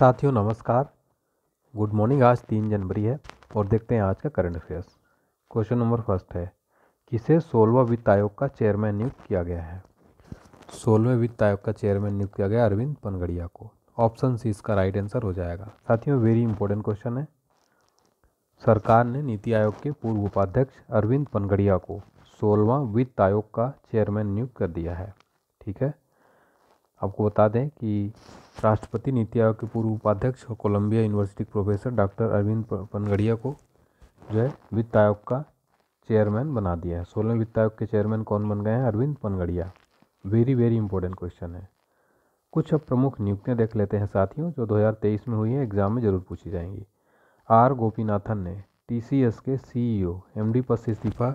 साथियों नमस्कार good morning आज तीन जनवरी है और देखते हैं आज का current affairs question number first है किसे सोलवा वित्त आयोग का चेयरमैन नियुक्त किया गया है सोलवा वित्त आयोग का चेयरमैन नियुक्त किया गया अरविंद पनगड़िया को ऑप्शन सी इसका राइट आंसर हो जाएगा साथियों वेरी इंपॉर्टेंट क्वेश्चन है सरकार ने नीति आयोग के पूर्व उपाध्यक्ष अरविंद पनगड़िया को सोलवा वित्त आयोग का चेयरमैन नियुक्त कर दिया है ठीक है आपको बता दें कि राष्ट्रपति नीति आयोग के पूर्व उपाध्यक्ष और कोलंबिया यूनिवर्सिटी के प्रोफेसर डॉक्टर अरविंद पनगड़िया को जो है वित्त आयोग का चेयरमैन बना दिया है सोलह वित्त आयोग के चेयरमैन कौन बन गए हैं Arvind Panagariya very very important question है कुछ अब प्रमुख नियुक्तियाँ देख लेते हैं साथियों जो 2023 में हुई है एग्जाम में जरूर पूछी जाएंगी आर गोपीनाथन ने एस के सी एम डी पद से इस्तीफा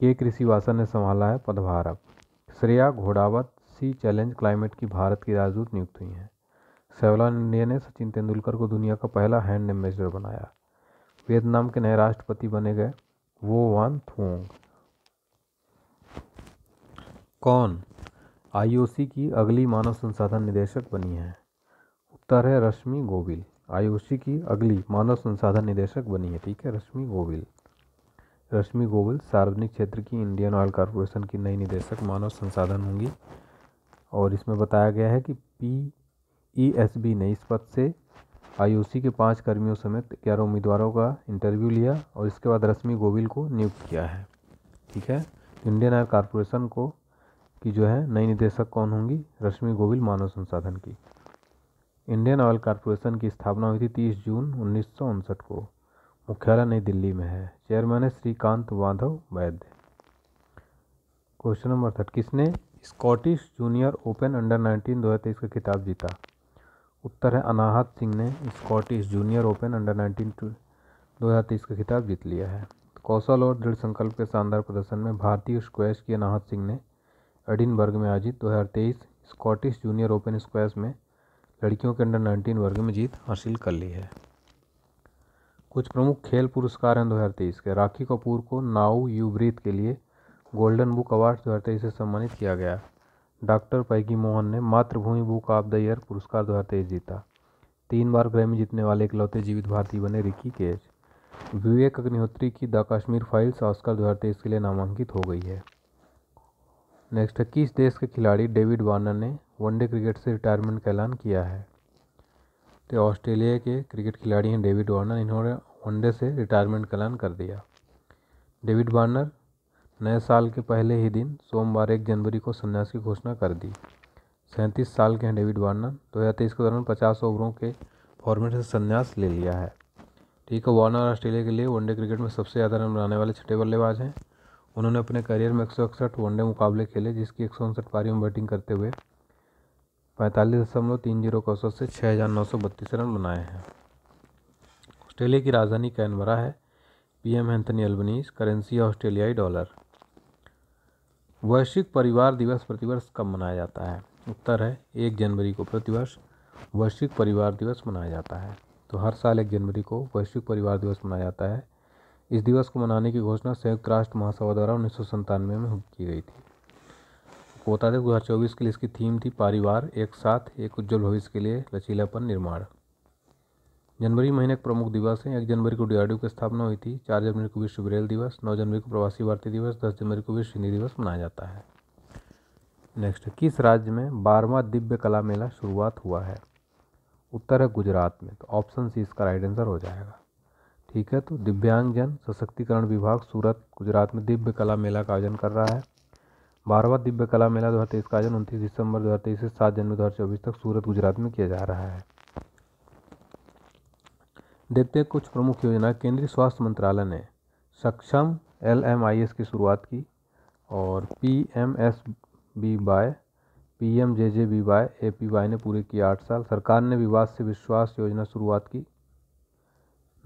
के कृषिवासन ने संभाला है पदभार अब श्रेया घोड़ावत सी चैलेंज क्लाइमेट की भारत की राजदूत नियुक्त हुई हैं सेवलॉन इंडिया ने सचिन तेंदुलकर को दुनिया का पहला हैंड एम्बेसडर बनाया वियतनाम के नए राष्ट्रपति बने गए वो वान थोंग कौन आईओसी की अगली मानव संसाधन निदेशक बनी है उत्तर है रश्मि गोविल आईओसी की अगली मानव संसाधन निदेशक बनी है ठीक है रश्मि गोविल रश्मि गोविल सार्वजनिक क्षेत्र की इंडियन ऑयल कॉरपोरेशन की नई निदेशक मानव संसाधन होंगी और इसमें बताया गया है कि पी ई एस बी ने इस पद से आईओसी के पाँच कर्मियों समेत ग्यारह उम्मीदवारों का इंटरव्यू लिया और इसके बाद रश्मि गोविल को नियुक्त किया है ठीक है इंडियन ऑयल कॉरपोरेशन को की जो है नई निदेशक कौन होंगी रश्मि गोविल मानव संसाधन की इंडियन ऑयल कॉरपोरेशन की स्थापना हुई थी तीस जून उन्नीस को मुख्यालय नई दिल्ली में है चेयरमैन है श्रीकांत माधव वैद्य क्वेश्चन नंबर थर्ट किसने स्कॉटिश जूनियर ओपन अंडर 19 तेईस का खिताब जीता उत्तर है अनाहत सिंह ने स्कॉटिश जूनियर ओपन अंडर 19 तेईस का खिताब जीत लिया है कौशल और दृढ़ संकल्प के शानदार प्रदर्शन में भारतीय स्क्वैश की अनाहत सिंह ने एडिनबर्ग में आयोजित 2023 स्कॉटिश जूनियर ओपन स्क्वैश में लड़कियों के अंडर 19 वर्ग में जीत हासिल कर ली है कुछ प्रमुख खेल पुरस्कार हैं 2023 के राखी कपूर को नाउ यू ब्रीथ के लिए गोल्डन बुक अवार्ड दो हज़ार तेईस से सम्मानित किया गया डॉक्टर पैगी मोहन ने मातृभूमि बुक ऑफ द ईयर पुरस्कार दो हज़ार तेईस जीता तीन बार ग्रैमी जीतने वाले इकलौते जीवित भारतीय बने रिकी केज विवेक अग्निहोत्री की द कश्मीर फाइल्स ऑस्कर तेईस के लिए नामांकित हो गई है नेक्स्ट है किस देश के खिलाड़ी डेविड वार्नर ने वनडे क्रिकेट से रिटायरमेंट का ऐलान किया है तो ऑस्ट्रेलिया के क्रिकेट खिलाड़ी हैं डेविड वार्नर इन्होंने वनडे से रिटायरमेंट का ऐलान कर दिया डेविड वार्नर नए साल के पहले ही दिन सोमवार एक जनवरी को संन्यास की घोषणा कर दी सैंतीस साल के हैं डेविड वार्नर दो हज़ार तेईस के दौरान पचास ओवरों के फॉर्मेट से संन्यास ले लिया है ठीक है वार्नर ऑस्ट्रेलिया के लिए वनडे क्रिकेट में सबसे ज़्यादा रन बनाने वाले छठे बल्लेबाज हैं उन्होंने अपने करियर में एक सौ इकसठ वनडे मुकाबले खेले जिसकी एक सौ उनसठ पारी में बैटिंग करते हुए पैंतालीस दशमलव तीन जीरो का औसत से छः हज़ार नौ सौ बत्तीस रन बनाए हैं ऑस्ट्रेलिया की राजधानी कैनबरा है पीएम एंथनी अल्बनीस करेंसी ऑस्ट्रेलियाई डॉलर वैश्विक परिवार दिवस प्रतिवर्ष कब मनाया जाता है उत्तर है एक जनवरी को प्रतिवर्ष वैश्विक परिवार दिवस मनाया जाता है तो हर साल एक जनवरी को वैश्विक परिवार दिवस मनाया जाता है इस दिवस को मनाने की घोषणा संयुक्त राष्ट्र महासभा द्वारा उन्नीस सौ संतानवे में की गई थी बता दें दो हज़ार चौबीस के लिए इसकी थीम थी परिवार एक साथ एक उज्जवल भविष्य के लिए लचीलापन निर्माण जनवरी महीने के प्रमुख दिवस हैं एक जनवरी को डीआरडीओ की स्थापना हुई थी चार जनवरी को विश्व ब्रेल दिवस नौ जनवरी को प्रवासी भारतीय दिवस दस जनवरी को विश्व हिंदी दिवस मनाया जाता है नेक्स्ट किस राज्य में बारहवा दिव्य कला मेला शुरुआत हुआ है उत्तर है गुजरात में तो ऑप्शन सी इसका राइट आंसर हो जाएगा ठीक है तो दिव्यांगजन सशक्तिकरण विभाग सूरत गुजरात में दिव्य कला मेला का आयोजन कर रहा है बारहवा दिव्य कला मेला दो हज़ार तेईस का आयोजन उनतीस दिसंबर दो हज़ार तेईस से सात जनवरी दो हज़ार चौबीस तक सूरत गुजरात में किया जा रहा है देखते हैं कुछ प्रमुख योजना केंद्रीय स्वास्थ्य मंत्रालय ने सक्षम एल की शुरुआत की और P M S B by P M J J B by A P Y ने पूरे किया आठ साल सरकार ने विवाद से विश्वास योजना शुरुआत की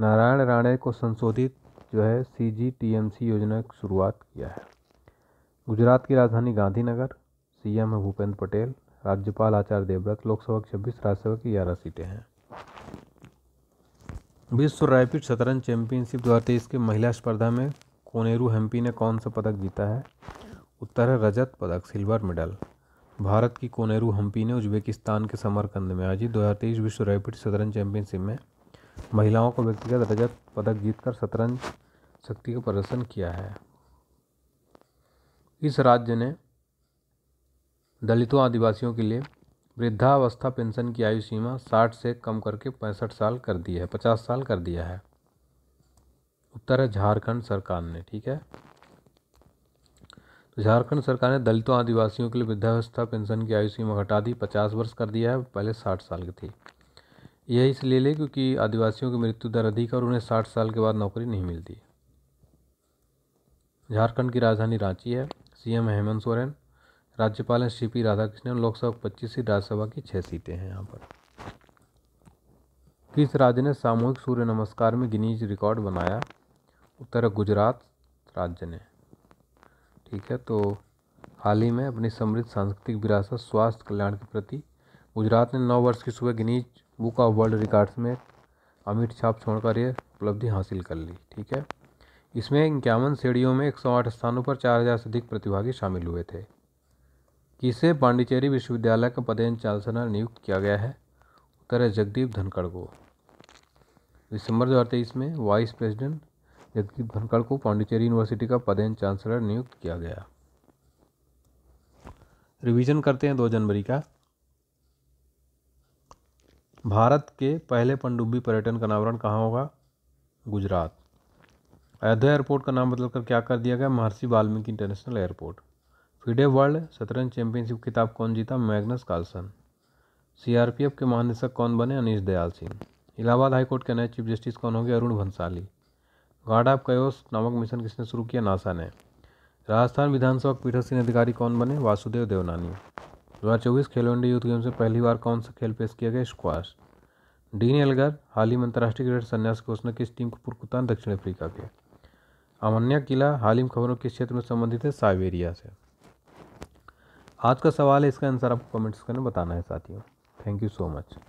नारायण राणे को संशोधित जो है सी जी टी एम सी योजना की शुरुआत किया है गुजरात की राजधानी गांधीनगर एम है भूपेंद्र पटेल राज्यपाल आचार्य देवव्रत लोकसभा की छब्बीस राज्यसभा की ग्यारह सीटें हैं विश्व रैपिड शतरंज चैंपियनशिप दो के महिला स्पर्धा में कोनेरू हम्पी ने कौन सा पदक जीता है उत्तर है रजत पदक सिल्वर मेडल भारत की कोनेरू हम्पी ने उज्बेकिस्तान के समरकंद में आयोजित दो विश्व रैपिड शतरंज चैंपियनशिप में महिलाओं को व्यक्तिगत रजत पदक जीतकर शतरंज शक्ति का प्रदर्शन किया है इस राज्य ने दलितों आदिवासियों के लिए वृद्धावस्था पेंशन की आयु सीमा साठ से कम करके पैंसठ साल कर दी है पचास साल कर दिया है उत्तर है झारखंड सरकार ने ठीक है तो झारखंड सरकार ने दलितों आदिवासियों के लिए वृद्धावस्था पेंशन की आयु सीमा घटा दी पचास वर्ष कर दिया है पहले साठ साल की थी यह इसलिए ले क्योंकि आदिवासियों की मृत्यु दर अधिक और उन्हें साठ साल के बाद नौकरी नहीं मिलती झारखंड की राजधानी रांची है सीएम हेमंत सोरेन राज्यपाल हैं सी पी राधाकृष्णन लोकसभा पच्चीस सीट राज्यसभा की छः सीटें हैं यहाँ पर किस राज्य ने सामूहिक सूर्य नमस्कार में गिनीज रिकॉर्ड बनाया उत्तर गुजरात राज्य ने ठीक है तो हाल ही में अपनी समृद्ध सांस्कृतिक विरासत स्वास्थ्य कल्याण के प्रति गुजरात ने नौ वर्ष की सुबह Guinness book of world records में अमिट छाप छोड़कर यह उपलब्धि हासिल कर ली ठीक है इसमें इक्यावन श्रेणियों में एक सौ आठ स्थानों पर चार हज़ार से अधिक प्रतिभागी शामिल हुए थे किसे पांडिचेरी विश्वविद्यालय का पदेन चांसलर नियुक्त किया गया है उत्तर है जगदीप धनखड़ को दिसंबर दो हज़ार तेईस में वाइस प्रेसिडेंट जगदीप धनखड़ को पांडिचेरी यूनिवर्सिटी का पदेन चांसलर नियुक्त किया गया रिवीजन करते हैं दो जनवरी का भारत के पहले पनडुब्बी पर्यटन का अनावरण कहाँ होगा गुजरात अयोध्या एयरपोर्ट का नाम बदलकर क्या कर दिया गया Maharshi Valmiki international airport FIDE world शतरंज चैंपियनशिप खिताब कौन जीता मैग्नस कार्लसन सीआरपीएफ के महानिदेशक कौन बने अनिश दयाल सिंह इलाहाबाद हाईकोर्ट के नए चीफ जस्टिस कौन होंगे Arun Bhansali guard of chaos नामक मिशन किसने शुरू किया नासा ने राजस्थान विधानसभा पीठासीन अधिकारी कौन बने वासुदेव देवनानी दो हज़ार चौबीस खेलो इंडिया यूथ गेम से पहली बार कौन सा खेल पेश किया गया स्क्वाश डीन एलगर हाल ही में अंतर्राष्ट्रीय क्रिकेट संन्यास की घोषणा किस टीम को पुरकुतान दक्षिण अफ्रीका के अमन्या किला हाल ही में खबरों किस क्षेत्र में संबंधित है साइबेरिया से आज का सवाल है इसका आंसर आपको कमेंट्स करने बताना है साथियों थैंक यू सो मच